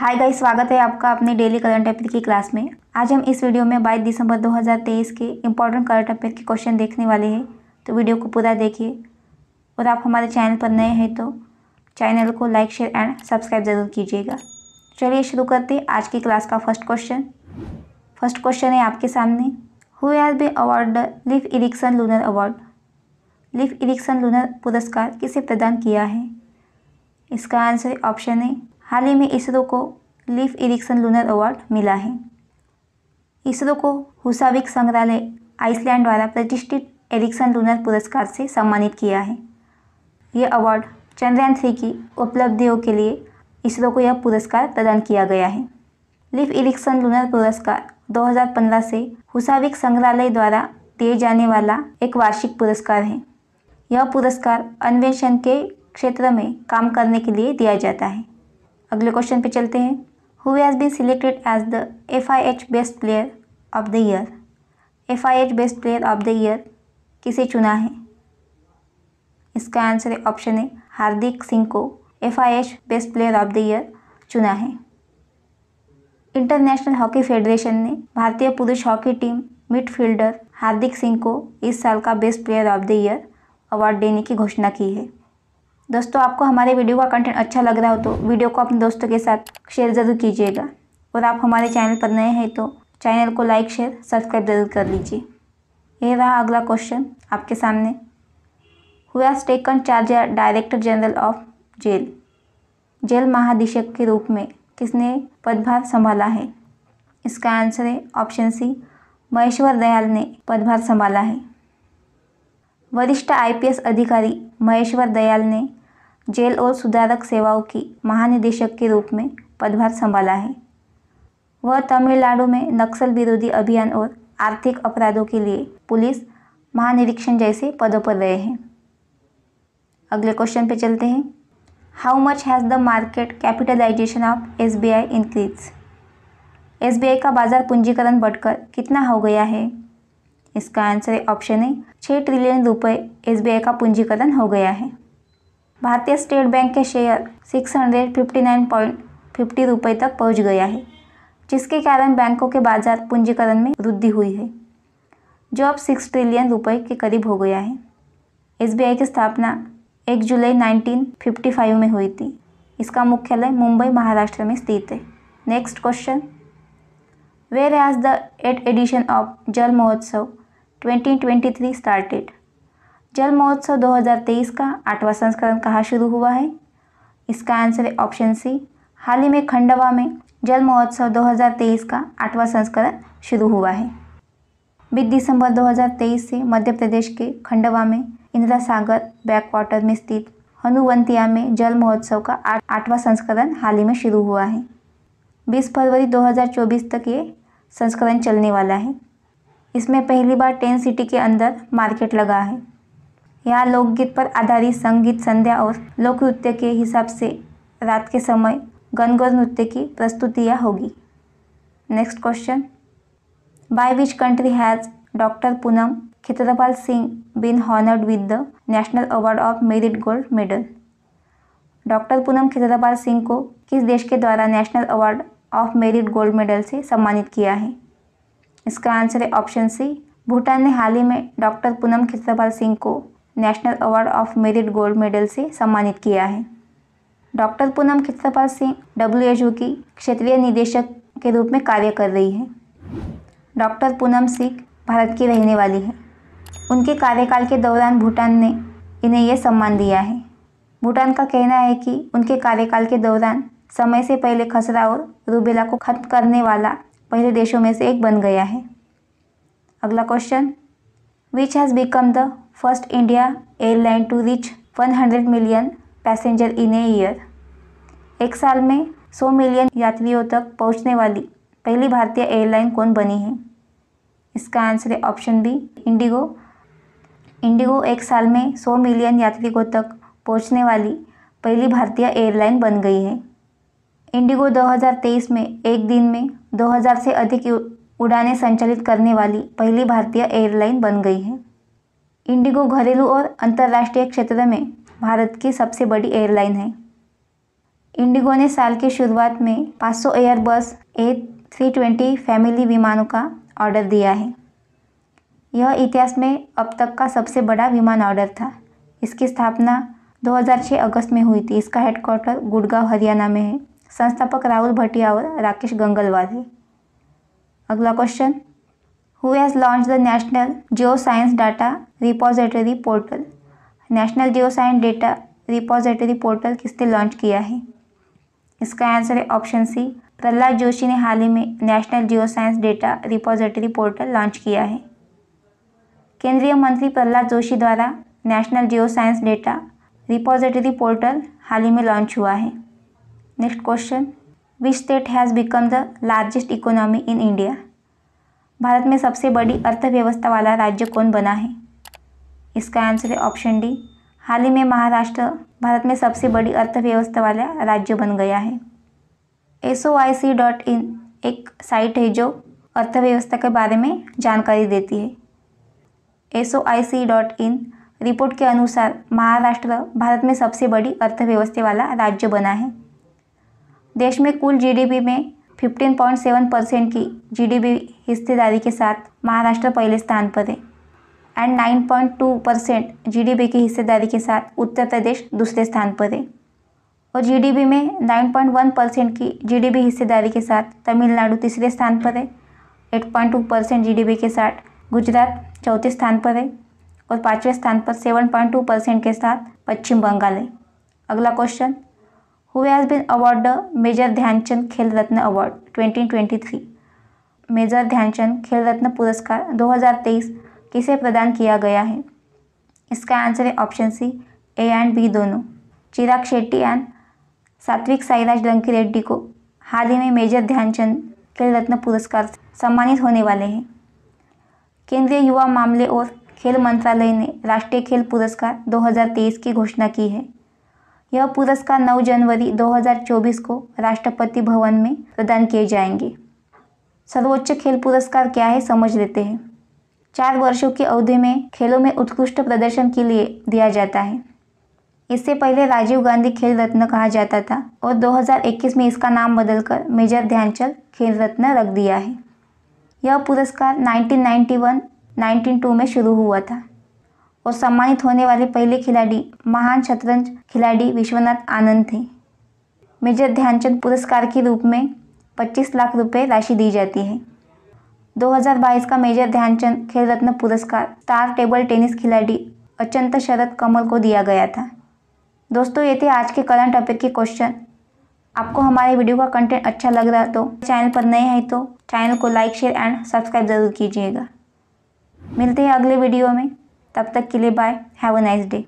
Hi guys स्वागत है आपका अपने डेली करंट अफेयर की क्लास में आज हम इस वीडियो में 22 दिसंबर 2023 के इंपॉर्टेंट करंट अफेयर के क्वेश्चन देखने वाले हैं तो वीडियो को पूरा देखिए और आप हमारे चैनल पर नए हैं तो चैनल को लाइक शेयर एंड सब्सक्राइब ज़रूर कीजिएगा चलिए शुरू करते हैं आज की क्लास का फर्स्ट क्वेश्चन फर्स्ट क्वेश्चन है आपके सामने who are be award the Leif Erikson Lunar award Leif Erikson Lunar पुरस्कार किसे प्रदान किया है इसका आंसर ऑप्शन है हाल ही में इसरो को लीफ इरिक्सन लूनर अवार्ड मिला है इसरो को हुसाविक संग्रहालय आइसलैंड द्वारा प्रतिष्ठित एरिक्सन लूनर पुरस्कार से सम्मानित किया है यह अवार्ड चंद्रयान थ्री की उपलब्धियों के लिए इसरो को यह पुरस्कार प्रदान किया गया है लिफ इरिक्सन लूनर पुरस्कार 2015 से हुसाविक संग्रहालय द्वारा दिए जाने वाला एक वार्षिक पुरस्कार है यह पुरस्कार अन्वेषण के क्षेत्र में काम करने के लिए दिया जाता है अगले क्वेश्चन पे चलते हैं who has been selected as the F I H best player of the year F I H best player of the year किसे चुना है इसका आंसर है ऑप्शन है हार्दिक सिंह को F I H best player of the year चुना है International Hockey Federation ने भारतीय पुरुष hockey team midfielder Hardik Singh को इस साल का best player of the year award देने की घोषणा की है दोस्तों आपको हमारे वीडियो का कंटेंट अच्छा लग रहा हो तो वीडियो को अपने दोस्तों के साथ शेयर ज़रूर कीजिएगा और आप हमारे चैनल पर नए हैं तो चैनल को लाइक शेयर सब्सक्राइब जरूर कर लीजिए यह रहा अगला क्वेश्चन आपके सामने who has taken charge director general of jail jail महानिदेशक के रूप में किसने पदभार संभाला है इसका आंसर है ऑप्शन सी महेश्वर दयाल ने पदभार संभाला है वरिष्ठ आईपीएस अधिकारी महेश्वर दयाल ने जेल और सुधारक सेवाओं की महानिदेशक के रूप में पदभार संभाला है वह तमिलनाडु में नक्सल विरोधी अभियान और आर्थिक अपराधों के लिए पुलिस महानिरीक्षण जैसे पदों पर रहे हैं अगले क्वेश्चन पे चलते हैं how much has the market capitalization of S B I increase S B I का बाजार पूंजीकरण बढ़कर कितना हो गया है इसका आंसर है ऑप्शन है छः ट्रिलियन रुपए एस बी आई का पूंजीकरण हो गया है भारतीय स्टेट बैंक के शेयर 659.50 रुपए तक पहुंच गया है जिसके कारण बैंकों के बाजार पूंजीकरण में वृद्धि हुई है जो अब सिक्स ट्रिलियन रुपए के करीब हो गया है एसबीआई की स्थापना 1 जुलाई 1955 में हुई थी इसका मुख्यालय मुंबई महाराष्ट्र में स्थित है next question where has the eight edition of Jal Mahotsav 2023 started जल महोत्सव 2023 का आठवां संस्करण कहाँ शुरू हुआ है इसका आंसर है ऑप्शन सी हाल ही में खंडवा में जल महोत्सव 2023 का आठवां संस्करण शुरू हुआ है बीस दिसंबर 2023 से मध्य प्रदेश के खंडवा में इंदिरा सागर बैकवाटर में स्थित हनुवंतिया में जल महोत्सव का आठवां संस्करण हाल ही में शुरू हुआ है बीस फरवरी दो तक ये संस्करण चलने वाला है इसमें पहली बार टेन सिटी के अंदर मार्केट लगा है यहाँ लोकगीत पर आधारित संगीत संध्या और लोक नृत्य के हिसाब से रात के समय गनगौर नृत्य की प्रस्तुतियाँ होगी next question by which country has doctor Poonam Khetrapal Singh been honoured with the national award of merit gold medal doctor Poonam Khetrapal Singh को किस देश के द्वारा national award of merit gold medal से सम्मानित किया है इसका आंसर है ऑप्शन सी भूटान ने हाल ही में डॉक्टर पूनम खित्रपाल सिंह को national award of merit gold medal से सम्मानित किया है डॉक्टर पूनम खित्सपाल सिंह डब्ल्यू की क्षेत्रीय निदेशक के रूप में कार्य कर रही है डॉक्टर पूनम सिंह भारत की रहने वाली है उनके कार्यकाल के दौरान भूटान ने इन्हें यह सम्मान दिया है भूटान का कहना है कि उनके कार्यकाल के दौरान समय से पहले खसरा और रूबेला को खत्म करने वाला पहले देशों में से एक बन गया है अगला question which has become the first India airline to reach 100 million passenger in a year एक साल में 100 मिलियन यात्रियों तक पहुंचने वाली पहली भारतीय एयरलाइन कौन बनी है इसका आंसर है ऑप्शन बी इंडिगो इंडिगो एक साल में 100 मिलियन यात्रियों तक पहुंचने वाली पहली भारतीय एयरलाइन बन गई है इंडिगो 2023 में एक दिन में 2000 से अधिक उड़ानें संचालित करने वाली पहली भारतीय एयरलाइन बन गई है इंडिगो घरेलू और अंतर्राष्ट्रीय क्षेत्र में भारत की सबसे बड़ी एयरलाइन है इंडिगो ने साल की शुरुआत में 500 Airbus A three twenty family विमानों का ऑर्डर दिया है यह इतिहास में अब तक का सबसे बड़ा विमान ऑर्डर था इसकी स्थापना 2006 अगस्त में हुई थी इसका हेडक्वार्टर गुड़गांव हरियाणा में है संस्थापक राहुल भटिया और राकेश गंगलवाल है अगला question who has launched the National Geoscience Data Repository Portal. National Geoscience Data Repository Portal किसने लॉन्च किया है इसका आंसर है ऑप्शन सी प्रहलाद जोशी ने हाल ही में National Geoscience Data Repository Portal launch किया है केंद्रीय मंत्री प्रहलाद जोशी द्वारा National Geoscience Data Repository Portal हाल ही में लॉन्च हुआ है next question which state has become the largest economy in India Bharat में सबसे बड़ी अर्थव्यवस्था वाला राज्य कौन बना है इसका आंसर है ऑप्शन डी हाल ही में महाराष्ट्र भारत में सबसे बड़ी अर्थव्यवस्था वाला राज्य बन गया है S O I C dot इन एक साइट है जो अर्थव्यवस्था के बारे में जानकारी देती है S O I C dot in report के अनुसार महाराष्ट्र भारत में सबसे बड़ी अर्थव्यवस्था वाला राज्य बना है देश में कुल जीडीपी में 15.7 परसेंट की जीडीपी हिस्सेदारी के साथ महाराष्ट्र पहले स्थान पर है एंड 9.2 परसेंट जीडीपी की हिस्सेदारी के साथ उत्तर प्रदेश दूसरे स्थान पर है और जीडीपी में 9.1 परसेंट की जीडीपी हिस्सेदारी के साथ तमिलनाडु तीसरे स्थान पर है 8.2 परसेंट जी के साथ गुजरात चौथे स्थान पर है और पाँचवें स्थान पर 7.2 परसेंट के साथ पश्चिम बंगाल है अगला question who has been awarded the Major Dhyanchand Khel Ratna Award 2023 major Dhyanchand Khel Ratna पुरस्कार 2023 किसे प्रदान किया गया है इसका आंसर है option C A and B दोनों चिराग शेट्टी एंड सात्विक साईराज डंकी रेड्डी को हाल ही में मेजर ध्यानचंद खेल रत्न पुरस्कार सम्मानित होने वाले हैं केंद्रीय युवा मामले और खेल मंत्रालय ने राष्ट्रीय खेल पुरस्कार 2023 की घोषणा की है यह पुरस्कार 9 जनवरी 2024 को राष्ट्रपति भवन में प्रदान किए जाएंगे सर्वोच्च खेल पुरस्कार क्या है समझ लेते हैं चार वर्षों की अवधि में खेलों में उत्कृष्ट प्रदर्शन के लिए दिया जाता है इससे पहले राजीव गांधी खेल रत्न कहा जाता था और 2021 में इसका नाम बदलकर मेजर ध्यानचंद खेल रत्न रख दिया है यह पुरस्कार 1991-92 में शुरू हुआ था और सम्मानित होने वाले पहले खिलाड़ी महान शतरंज खिलाड़ी विश्वनाथ आनंद थे मेजर ध्यानचंद पुरस्कार के रूप में 25 लाख रुपए राशि दी जाती है 2022 का मेजर ध्यानचंद खेल रत्न पुरस्कार स्टार टेबल टेनिस खिलाड़ी अचंत शरद कमल को दिया गया था दोस्तों ये थे आज के करंट अफेयर के क्वेश्चन आपको हमारे वीडियो का कंटेंट अच्छा लग रहा तो चैनल पर नए हैं तो चैनल को लाइक शेयर एंड सब्सक्राइब जरूर कीजिएगा मिलते हैं अगले वीडियो में तब तक के लिए bye have a nice day